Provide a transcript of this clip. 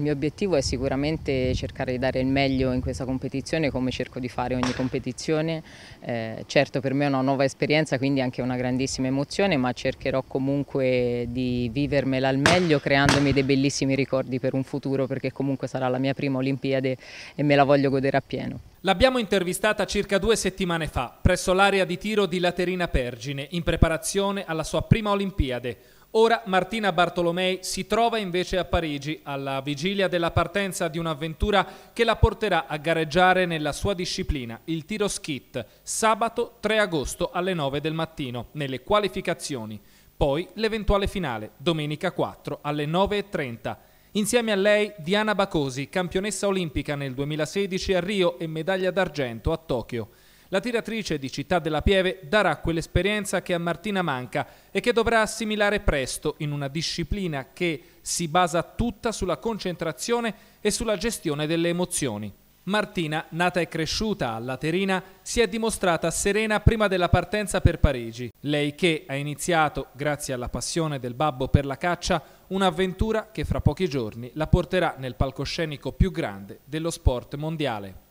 Il mio obiettivo è sicuramente cercare di dare il meglio in questa competizione come cerco di fare ogni competizione. Eh, certo per me è una nuova esperienza quindi anche una grandissima emozione ma cercherò comunque di vivermela al meglio creandomi dei bellissimi ricordi per un futuro perché comunque sarà la mia prima Olimpiade e me la voglio godere appieno. L'abbiamo intervistata circa due settimane fa presso l'area di tiro di Laterina Pergine in preparazione alla sua prima Olimpiade Ora Martina Bartolomei si trova invece a Parigi alla vigilia della partenza di un'avventura che la porterà a gareggiare nella sua disciplina, il tiro skit, sabato 3 agosto alle 9 del mattino, nelle qualificazioni. Poi l'eventuale finale, domenica 4 alle 9.30. Insieme a lei Diana Bacosi, campionessa olimpica nel 2016 a Rio e medaglia d'argento a Tokyo. La tiratrice di Città della Pieve darà quell'esperienza che a Martina manca e che dovrà assimilare presto in una disciplina che si basa tutta sulla concentrazione e sulla gestione delle emozioni. Martina, nata e cresciuta a Laterina, si è dimostrata serena prima della partenza per Parigi. Lei che ha iniziato, grazie alla passione del babbo per la caccia, un'avventura che fra pochi giorni la porterà nel palcoscenico più grande dello sport mondiale.